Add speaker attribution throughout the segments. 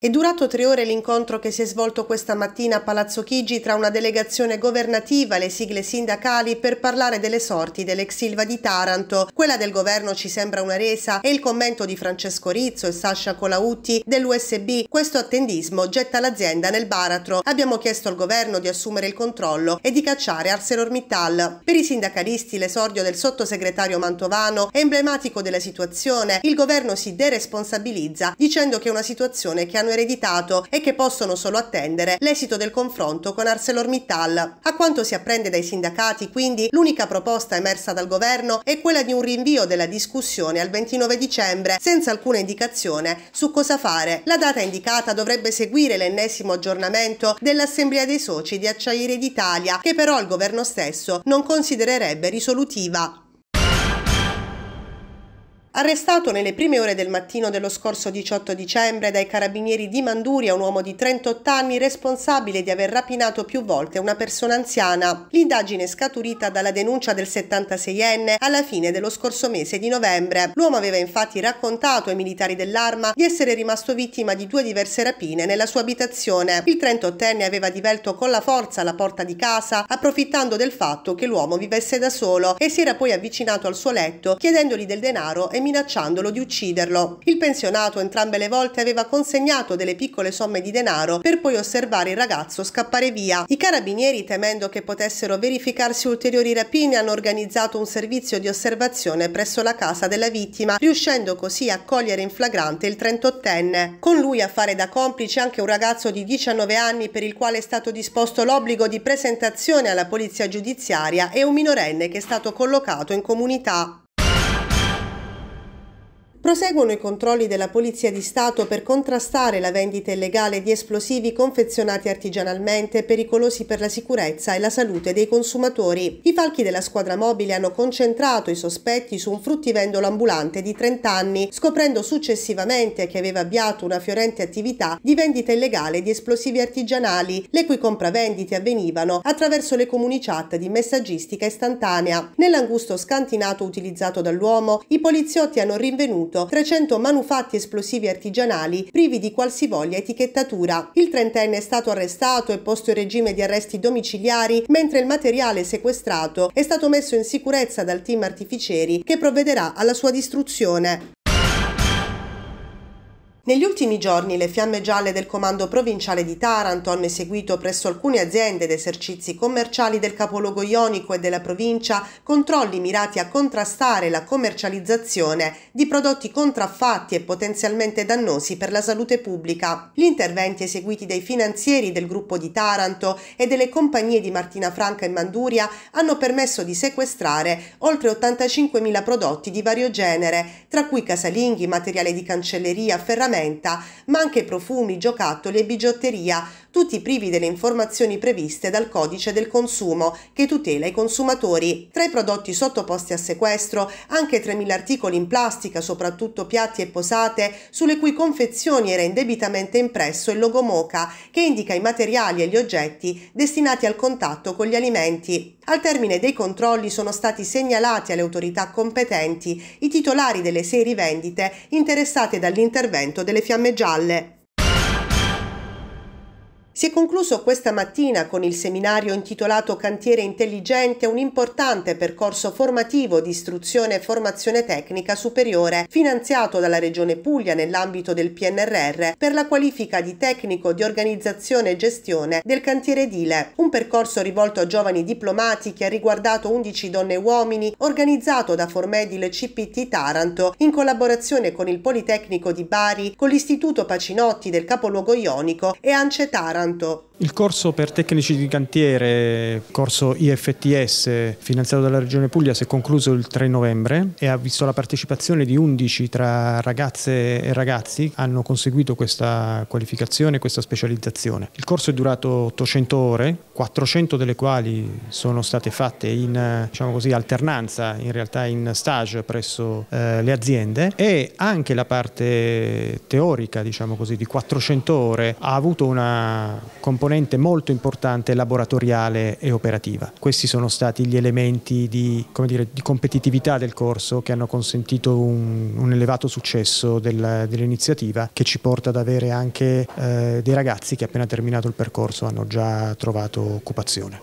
Speaker 1: È durato tre ore l'incontro che si è svolto questa mattina a Palazzo Chigi tra una delegazione governativa e le sigle sindacali per parlare delle sorti dell'ex Silva di Taranto. Quella del governo ci sembra una resa e il commento di Francesco Rizzo e Sascia Colautti dell'USB. Questo attendismo getta l'azienda nel baratro. Abbiamo chiesto al governo di assumere il controllo e di cacciare ArcelorMittal. Per i sindacalisti l'esordio del sottosegretario Mantovano è emblematico della situazione. Il governo si deresponsabilizza dicendo che è una situazione che hanno hanno ereditato e che possono solo attendere l'esito del confronto con ArcelorMittal. A quanto si apprende dai sindacati, quindi, l'unica proposta emersa dal governo è quella di un rinvio della discussione al 29 dicembre, senza alcuna indicazione su cosa fare. La data indicata dovrebbe seguire l'ennesimo aggiornamento dell'Assemblea dei soci di Acciaieri d'Italia, che però il governo stesso non considererebbe risolutiva. Arrestato nelle prime ore del mattino dello scorso 18 dicembre dai carabinieri di Manduria, un uomo di 38 anni responsabile di aver rapinato più volte una persona anziana. L'indagine è scaturita dalla denuncia del 76enne alla fine dello scorso mese di novembre. L'uomo aveva infatti raccontato ai militari dell'arma di essere rimasto vittima di due diverse rapine nella sua abitazione. Il 38enne aveva divelto con la forza la porta di casa, approfittando del fatto che l'uomo vivesse da solo e si era poi avvicinato al suo letto chiedendogli del denaro e e minacciandolo di ucciderlo. Il pensionato entrambe le volte aveva consegnato delle piccole somme di denaro per poi osservare il ragazzo scappare via. I carabinieri, temendo che potessero verificarsi ulteriori rapine, hanno organizzato un servizio di osservazione presso la casa della vittima, riuscendo così a cogliere in flagrante il 38enne. Con lui a fare da complice anche un ragazzo di 19 anni per il quale è stato disposto l'obbligo di presentazione alla polizia giudiziaria e un minorenne che è stato collocato in comunità. Proseguono i controlli della Polizia di Stato per contrastare la vendita illegale di esplosivi confezionati artigianalmente pericolosi per la sicurezza e la salute dei consumatori. I falchi della squadra mobile hanno concentrato i sospetti su un fruttivendolo ambulante di 30 anni, scoprendo successivamente che aveva avviato una fiorente attività di vendita illegale di esplosivi artigianali, le cui compravendite avvenivano attraverso le comuni chat di messaggistica istantanea. Nell'angusto scantinato utilizzato dall'uomo, i poliziotti hanno rinvenuto detenuto 300 manufatti esplosivi artigianali privi di qualsivoglia etichettatura. Il trentenne è stato arrestato e posto in regime di arresti domiciliari, mentre il materiale sequestrato è stato messo in sicurezza dal team artificieri che provvederà alla sua distruzione. Negli ultimi giorni le fiamme gialle del comando provinciale di Taranto hanno eseguito presso alcune aziende ed esercizi commerciali del capoluogo ionico e della provincia controlli mirati a contrastare la commercializzazione di prodotti contraffatti e potenzialmente dannosi per la salute pubblica. Gli interventi eseguiti dai finanzieri del gruppo di Taranto e delle compagnie di Martina Franca e Manduria hanno permesso di sequestrare oltre 85.000 prodotti di vario genere, tra cui casalinghi, materiale di cancelleria, ferramenta menta, ma anche profumi, giocattoli e bigiotteria, tutti privi delle informazioni previste dal codice del consumo che tutela i consumatori. Tra i prodotti sottoposti a sequestro anche 3.000 articoli in plastica, soprattutto piatti e posate, sulle cui confezioni era indebitamente impresso il logo Moca che indica i materiali e gli oggetti destinati al contatto con gli alimenti. Al termine dei controlli sono stati segnalati alle autorità competenti i titolari delle sei rivendite interessate dall'intervento delle fiamme gialle. Si è concluso questa mattina con il seminario intitolato Cantiere Intelligente un importante percorso formativo di istruzione e formazione tecnica superiore finanziato dalla Regione Puglia nell'ambito del PNRR per la qualifica di tecnico di organizzazione e gestione del cantiere edile, un percorso rivolto a giovani diplomati che ha riguardato 11 donne e uomini organizzato da Formedil CPT Taranto in collaborazione con il Politecnico di Bari, con l'Istituto Pacinotti del capoluogo ionico e Ance Taranto tanto il corso per tecnici di cantiere, corso IFTS finanziato dalla Regione Puglia, si è concluso il 3 novembre e ha visto la partecipazione di 11 tra ragazze e ragazzi che hanno conseguito questa qualificazione, questa specializzazione. Il corso è durato 800 ore, 400 delle quali sono state fatte in diciamo così, alternanza, in realtà in stage presso eh, le aziende e anche la parte teorica diciamo così, di 400 ore ha avuto una componente molto importante laboratoriale e operativa. Questi sono stati gli elementi di, dire, di competitività del corso che hanno consentito un, un elevato successo dell'iniziativa che ci porta ad avere anche eh, dei ragazzi che appena terminato il percorso hanno già trovato occupazione.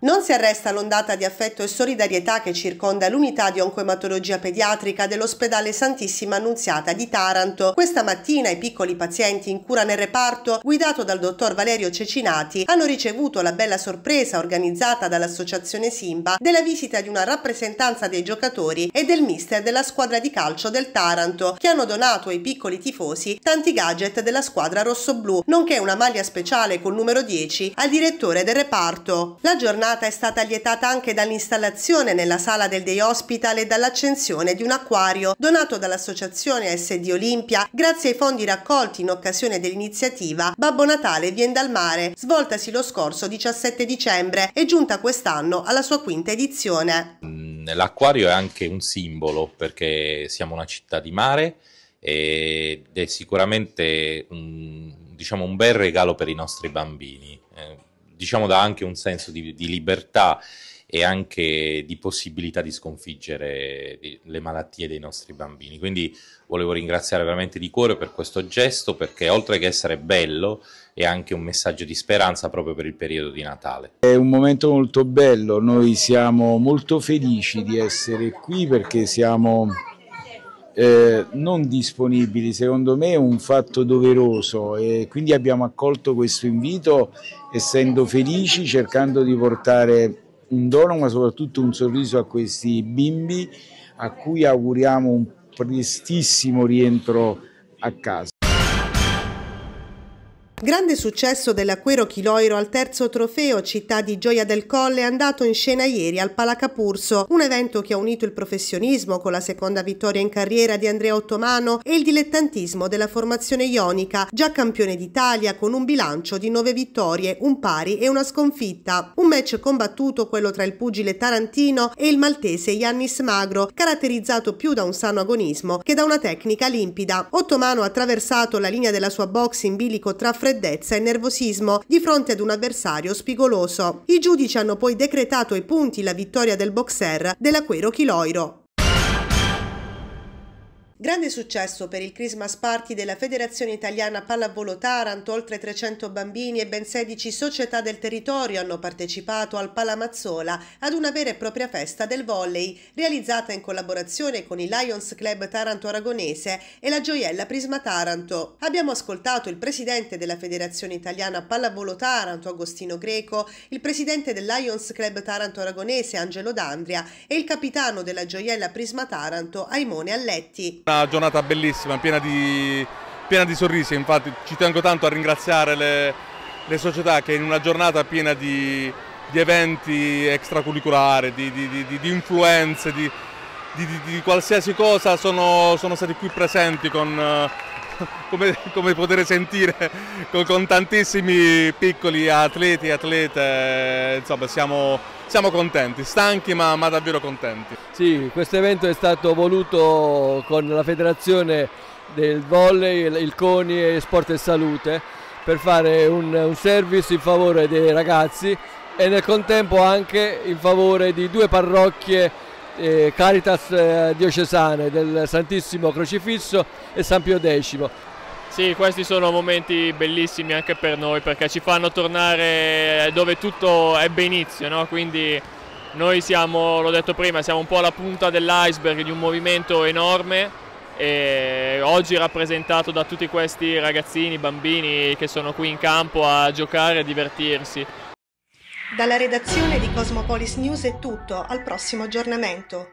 Speaker 1: Non si arresta l'ondata di affetto e solidarietà che circonda l'unità di oncoematologia pediatrica dell'ospedale Santissima Annunziata di Taranto. Questa mattina i piccoli pazienti in cura nel reparto, guidato dal dottor Valerio Cecinati, hanno ricevuto la bella sorpresa organizzata dall'associazione Simba della visita di una rappresentanza dei giocatori e del mister della squadra di calcio del Taranto, che hanno donato ai piccoli tifosi tanti gadget della squadra rossoblù, nonché una maglia speciale col numero 10 al direttore del reparto. La giornata è stata lietata anche dall'installazione nella sala del Day Hospital e dall'accensione di un acquario donato dall'associazione SD Olimpia grazie ai fondi raccolti in occasione dell'iniziativa Babbo Natale vien dal mare, svoltasi lo scorso 17 dicembre e giunta quest'anno alla sua quinta edizione. Mm, l'acquario è anche un simbolo perché siamo una città di mare ed è sicuramente un, diciamo, un bel regalo per i nostri bambini. Eh, diciamo dà anche un senso di, di libertà e anche di possibilità di sconfiggere le malattie dei nostri bambini. Quindi volevo ringraziare veramente di cuore per questo gesto perché oltre che essere bello è anche un messaggio di speranza proprio per il periodo di Natale. È un momento molto bello, noi siamo molto felici di essere qui perché siamo eh, non disponibili, secondo me è un fatto doveroso e quindi abbiamo accolto questo invito essendo felici, cercando di portare un dono ma soprattutto un sorriso a questi bimbi a cui auguriamo un prestissimo rientro a casa. Grande successo dell'Aquero Chiloiro al terzo trofeo Città di Gioia del Colle è andato in scena ieri al Palacapurso, un evento che ha unito il professionismo con la seconda vittoria in carriera di Andrea Ottomano e il dilettantismo della formazione ionica, già campione d'Italia con un bilancio di nove vittorie, un pari e una sconfitta. Un match combattuto quello tra il pugile tarantino e il maltese Yannis Magro, caratterizzato più da un sano agonismo che da una tecnica limpida. Ottomano ha attraversato la linea della sua box in bilico tra Fred freddezza e nervosismo di fronte ad un avversario spigoloso. I giudici hanno poi decretato ai punti la vittoria del boxer dell'Aquero Chiloiro Grande successo per il Christmas Party della Federazione Italiana Pallavolo Taranto, oltre 300 bambini e ben 16 società del territorio hanno partecipato al Palamazzola ad una vera e propria festa del volley, realizzata in collaborazione con il Lions Club Taranto Aragonese e la gioiella Prisma Taranto. Abbiamo ascoltato il presidente della Federazione Italiana Pallavolo Taranto, Agostino Greco, il presidente del Lions Club Taranto Aragonese, Angelo D'Andria, e il capitano della gioiella Prisma Taranto, Aimone Alletti una giornata bellissima, piena di, piena di sorrisi, infatti ci tengo tanto a ringraziare le, le società che in una giornata piena di, di eventi extracurriculari, di, di, di influenze, di, qualsiasi cosa sono, sono, stati qui presenti con come, come potete sentire, con, con, tantissimi piccoli atleti e atlete, eh, insomma siamo, siamo contenti, stanchi ma, ma davvero contenti. Sì, questo evento è stato voluto con la federazione del volley, il CONI e Sport e Salute per fare un, un service in favore dei ragazzi e nel contempo anche in favore di due parrocchie eh, Caritas eh, diocesane del Santissimo Crocifisso e San Pio X. Sì, questi sono momenti bellissimi anche per noi perché ci fanno tornare dove tutto ebbe inizio, no? quindi noi siamo, l'ho detto prima, siamo un po' alla punta dell'iceberg di un movimento enorme e oggi rappresentato da tutti questi ragazzini, bambini che sono qui in campo a giocare e divertirsi. Dalla redazione di Cosmopolis News è tutto, al prossimo aggiornamento.